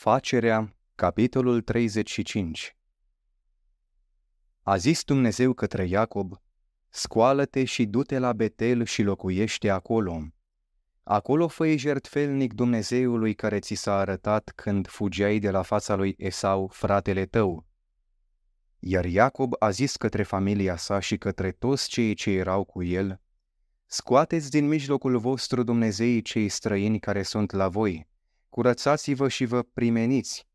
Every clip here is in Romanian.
Facerea, capitolul 35 A zis Dumnezeu către Iacob, scoală-te și du-te la Betel și locuiește acolo. Acolo făi jertfelnic Dumnezeului care ți s-a arătat când fugeai de la fața lui Esau, fratele tău. Iar Iacob a zis către familia sa și către toți cei ce erau cu el, Scoateți din mijlocul vostru Dumnezeii cei străini care sunt la voi, curățați-vă și vă primeniți.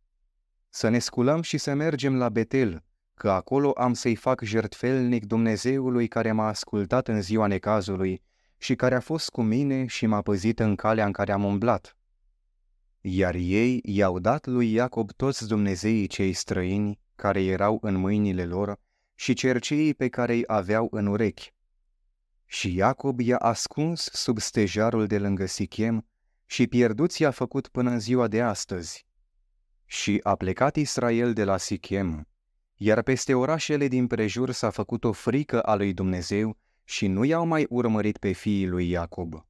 Să ne sculăm și să mergem la Betel, că acolo am să-i fac jertfelnic Dumnezeului care m-a ascultat în ziua necazului și care a fost cu mine și m-a păzit în calea în care am umblat. Iar ei i-au dat lui Iacob toți Dumnezeii cei străini care erau în mâinile lor și cerceii pe care îi aveau în urechi. Și Iacob i-a ascuns sub stejarul de lângă Sichem și pierduți i-a făcut până în ziua de astăzi. Și a plecat Israel de la Sichem, iar peste orașele din prejur s-a făcut o frică a lui Dumnezeu și nu i-au mai urmărit pe fiii lui Iacob.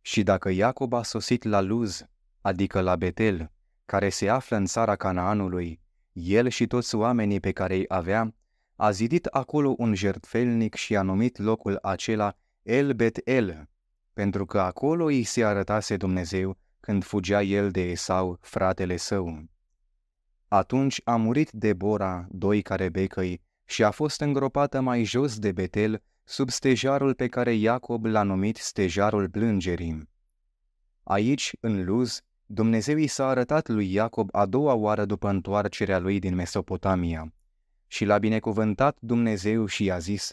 Și dacă Iacob a sosit la Luz, adică la Betel, care se află în țara Canaanului, el și toți oamenii pe care îi avea, a zidit acolo un jertfelnic și a numit locul acela El Bet El, pentru că acolo îi se arătase Dumnezeu când fugea el de Esau, fratele său. Atunci a murit Debora, doi care becăi, și a fost îngropată mai jos de Betel, sub stejarul pe care Iacob l-a numit stejarul plângerii. Aici, în Luz, Dumnezeu i s-a arătat lui Iacob a doua oară după întoarcerea lui din Mesopotamia. Și l-a binecuvântat Dumnezeu și i-a zis,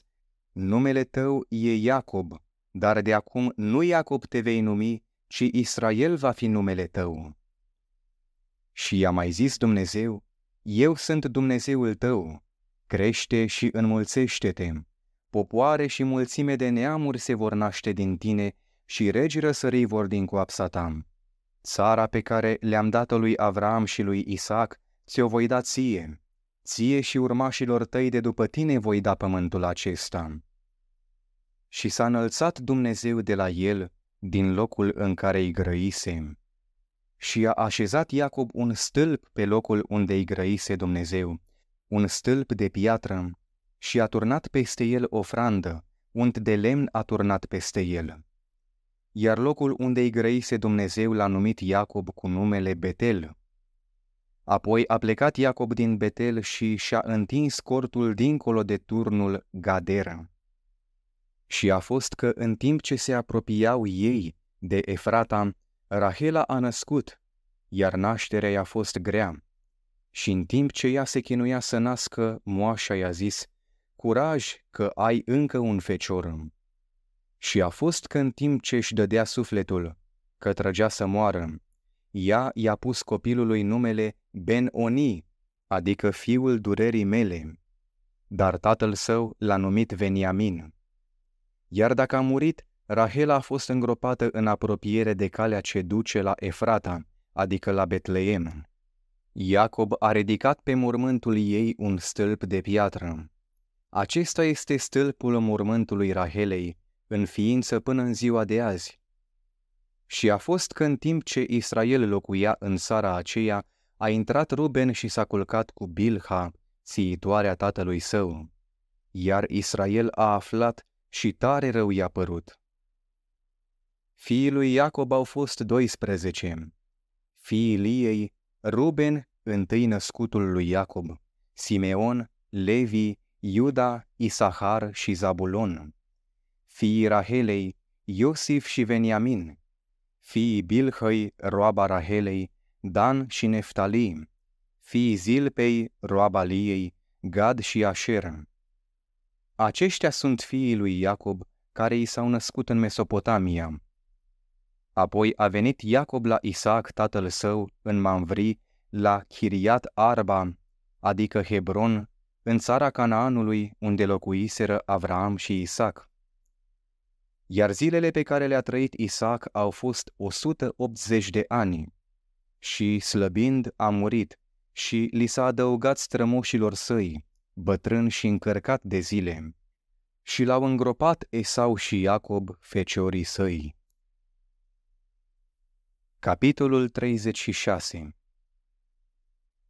Numele tău e Iacob, dar de acum nu Iacob te vei numi, ci Israel va fi numele tău. Și i-a mai zis Dumnezeu, Eu sunt Dumnezeul tău, crește și înmulțește-te. Popoare și mulțime de neamuri se vor naște din tine și regi răsării vor din coapsa ta. Țara pe care le-am dat-o lui Avram și lui Isaac, ți-o voi da ție. Ție și urmașilor tăi de după tine voi da pământul acesta și s-a înălțat Dumnezeu de la el din locul în care îi grăise. Și a așezat Iacob un stâlp pe locul unde îi grăise Dumnezeu, un stâlp de piatră, și a turnat peste el ofrandă, unt de lemn a turnat peste el. Iar locul unde îi grăise Dumnezeu l-a numit Iacob cu numele Betel. Apoi a plecat Iacob din Betel și și-a întins cortul dincolo de turnul Gadera și a fost că în timp ce se apropiau ei de Efrata, Rahela a născut, iar nașterea i-a fost grea. Și în timp ce ea se chinuia să nască, moașa i-a zis, Curaj că ai încă un fecior. Și a fost că în timp ce își dădea sufletul, că trăgea să moară, ea i-a pus copilului numele Ben-Oni, adică fiul durerii mele, dar tatăl său l-a numit Veniamin. Iar dacă a murit, Rahela a fost îngropată în apropiere de calea ce duce la Efrata, adică la Betleem. Iacob a ridicat pe mormântul ei un stâlp de piatră. Acesta este stâlpul mormântului Rahelei, în ființă până în ziua de azi. Și a fost că în timp ce Israel locuia în sara aceea, a intrat Ruben și s-a culcat cu Bilha, țiitoarea tatălui său. Iar Israel a aflat și tare rău i-a părut. Fiii lui Iacob au fost 12, fiii Liei, Ruben, întâi născutul lui Iacob, Simeon, Levi, Iuda, Isahar și Zabulon, fiii Rahelei, Iosif și Veniamin, fiii Bilhăi, roaba Rahelei, Dan și Neftali, fiii Zilpei, roaba Liei, Gad și Asher, aceștia sunt fiii lui Iacob, care i s-au născut în Mesopotamia. Apoi a venit Iacob la Isaac, tatăl său, în Mamvri, la Chiriat Arba, adică Hebron, în țara Canaanului, unde locuiseră Avraam și Isaac. Iar zilele pe care le-a trăit Isaac au fost 180 de ani. Și, slăbind, a murit și li s-a adăugat strămoșilor săi bătrân și încărcat de zile, și l-au îngropat Esau și Iacob, feciorii săi. Capitolul 36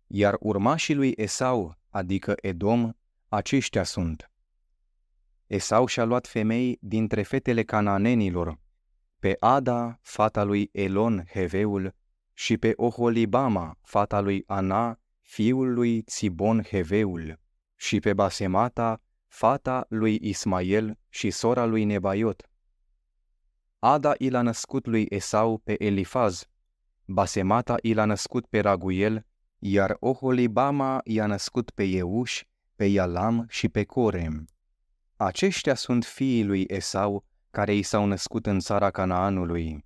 Iar urmașii lui Esau, adică Edom, aceștia sunt. Esau și-a luat femei dintre fetele cananenilor, pe Ada, fata lui Elon Heveul, și pe Oholibama, fata lui Ana, fiul lui Țibon Heveul și pe Basemata, fata lui Ismael și sora lui Nebaiot. Ada i l-a născut lui Esau pe Elifaz, Basemata i l-a născut pe Raguel, iar Oholibama i-a născut pe Euș, pe Ialam și pe Corem. Aceștia sunt fiii lui Esau, care i s-au născut în țara Canaanului.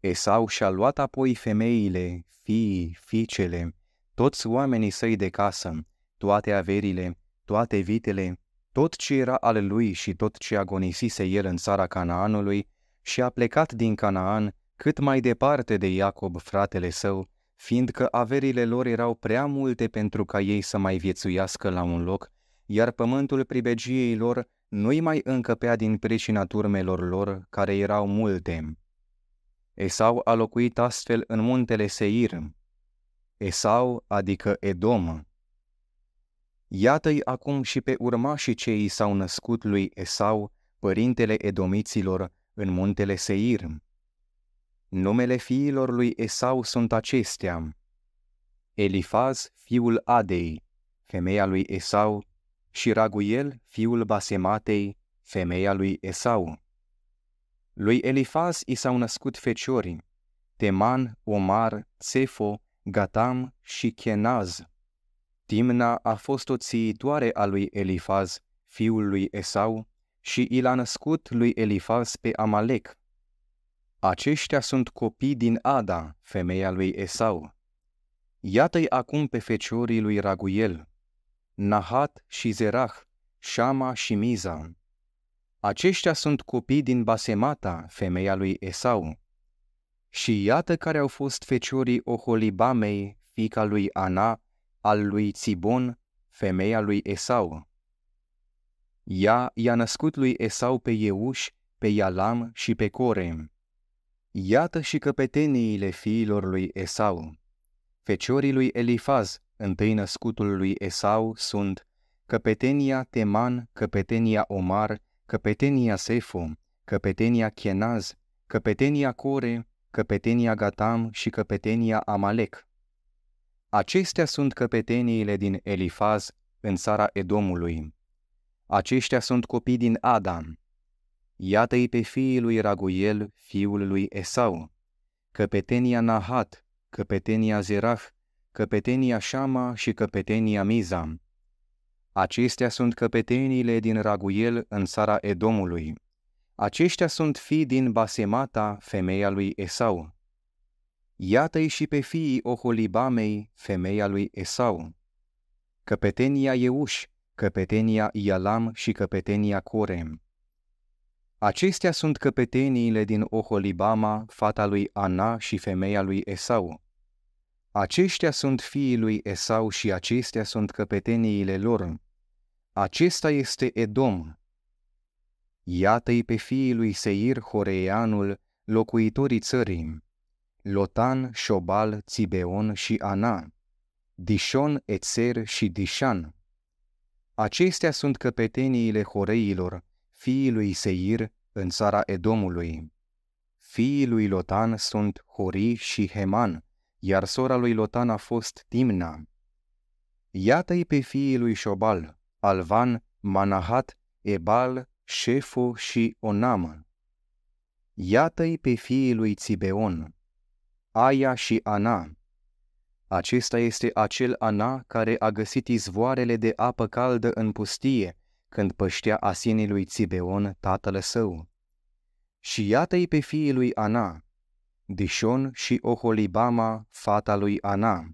Esau și-a luat apoi femeile, fiii, fiicele, toți oamenii săi de casă, toate averile, toate vitele, tot ce era al lui și tot ce agonisise el în țara Canaanului, și a plecat din Canaan cât mai departe de Iacob, fratele său, fiindcă averile lor erau prea multe pentru ca ei să mai viețuiască la un loc, iar pământul pribegiei lor nu-i mai încăpea din pricina turmelor lor, care erau multe. Esau a locuit astfel în muntele Seir. Esau, adică Edom, Iată-i acum și pe urmașii cei s-au născut lui Esau, părintele edomiților, în muntele Seir. Numele fiilor lui Esau sunt acestea. Elifaz, fiul Adei, femeia lui Esau, și Raguel, fiul Basematei, femeia lui Esau. Lui Elifaz i s-au născut feciorii, Teman, Omar, Cefo, Gatam și Kenaz. Timna a fost o țiitoare a lui Elifaz, fiul lui Esau, și i l-a născut lui Elifaz pe Amalek. Aceștia sunt copii din Ada, femeia lui Esau. Iată-i acum pe feciorii lui Raguel, Nahat și Zerah, Shama și Miza. Aceștia sunt copii din Basemata, femeia lui Esau. Și iată care au fost feciorii Oholibamei, fica lui Ana, al lui Țibon, femeia lui Esau. Ea i-a născut lui Esau pe Euș, pe Ialam și pe Corem. Iată și căpeteniile fiilor lui Esau. Feciorii lui Elifaz, întâi născutul lui Esau, sunt căpetenia Teman, căpetenia Omar, căpetenia Sefo, căpetenia Chenaz, căpetenia Core, căpetenia Gatam și căpetenia Amalek. Acestea sunt căpeteniile din Elifaz în țara Edomului. Aceștia sunt copii din Adam. Iată-i pe fiii lui Raguel, fiul lui Esau, căpetenia Nahat, căpetenia Zerah, căpetenia Shama și căpetenia Mizam. Acestea sunt căpeteniile din Raguel în țara Edomului. Aceștia sunt fii din Basemata, femeia lui Esau iată-i și pe fiii Oholibamei, femeia lui Esau. Căpetenia Euș, căpetenia Ialam și căpetenia Corem. Acestea sunt căpeteniile din Oholibama, fata lui Ana și femeia lui Esau. Aceștia sunt fiii lui Esau și acestea sunt căpeteniile lor. Acesta este Edom. Iată-i pe fiii lui Seir Horeianul, locuitorii țării. Lotan, Șobal, Țibeon și Ana, Dishon, etzer și Dishan. Acestea sunt căpeteniile Horeilor, fiii lui Seir, în țara Edomului. Fiii lui Lotan sunt Hori și Heman, iar sora lui Lotan a fost Timna. Iată-i pe fiii lui Șobal, Alvan, Manahat, Ebal, Șefu și Onam. Iată-i pe fiii lui Țibeon, Aia și Ana. Acesta este acel Ana care a găsit izvoarele de apă caldă în pustie, când păștea asinii lui Țibeon, tatăl său. Și iată-i pe fiii lui Ana, Dishon și Oholibama, fata lui Ana.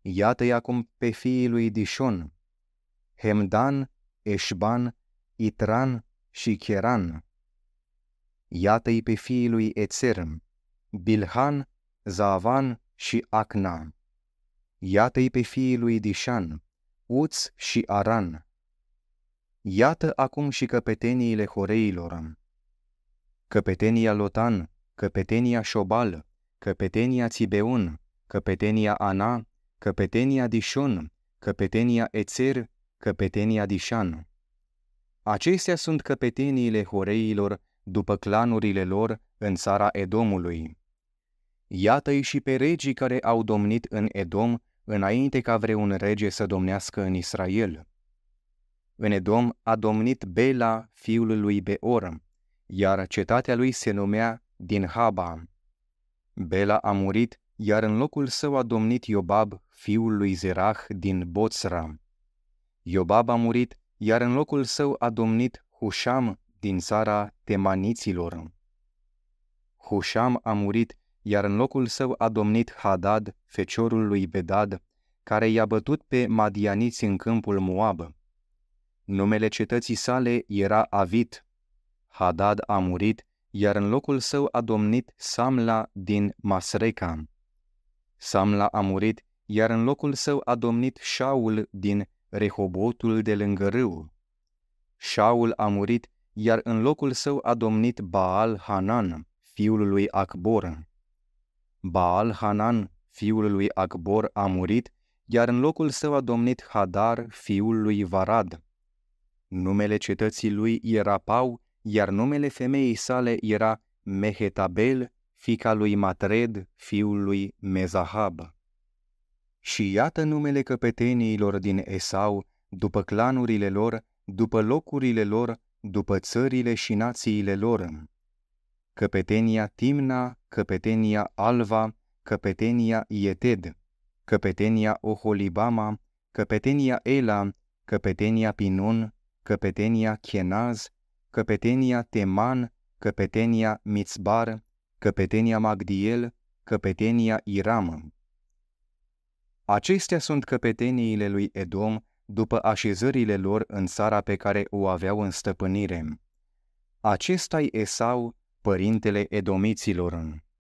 Iată-i acum pe fiii lui Dishon, Hemdan, Eșban, Itran și Cheran. Iată-i pe fiii lui Ețer, Bilhan Zavan și Acna. Iată-i pe fiii lui Dishan, Uț și Aran. Iată acum și căpeteniile horeilor. Căpetenia Lotan, căpetenia Șobal, căpetenia Țibeun, căpetenia Ana, căpetenia Dishon, căpetenia Ețer, căpetenia Dishan. Acestea sunt căpeteniile horeilor după clanurile lor în țara Edomului. Iată-i și pe regii care au domnit în Edom înainte ca vreun rege să domnească în Israel. În Edom a domnit Bela, fiul lui Beor, iar cetatea lui se numea din Haba. Bela a murit, iar în locul său a domnit Iobab, fiul lui Zerah din Boțra. Iobab a murit, iar în locul său a domnit Husham din țara temaniților. Husham a murit, iar în locul său a domnit Hadad, feciorul lui Bedad, care i-a bătut pe madianiți în câmpul Moab. Numele cetății sale era Avit. Hadad a murit, iar în locul său a domnit Samla din Masreca. Samla a murit, iar în locul său a domnit Shaul din Rehobotul de lângă râu. Shaul a murit, iar în locul său a domnit Baal Hanan, fiul lui Akboran. Baal Hanan, fiul lui Akbor, a murit, iar în locul său a domnit Hadar, fiul lui Varad. Numele cetății lui era Pau, iar numele femeii sale era Mehetabel, fica lui Matred, fiul lui Mezahab. Și iată numele căpeteniilor din Esau, după clanurile lor, după locurile lor, după țările și națiile lor căpetenia Timna, căpetenia Alva, căpetenia Ieted, căpetenia Oholibama, căpetenia Ela, căpetenia Pinun, căpetenia Chenaz, căpetenia Teman, căpetenia Mitzbar, căpetenia Magdiel, căpetenia Iram. Acestea sunt căpeteniile lui Edom după așezările lor în țara pe care o aveau în stăpânire. Acesta-i Esau părintele edomiților în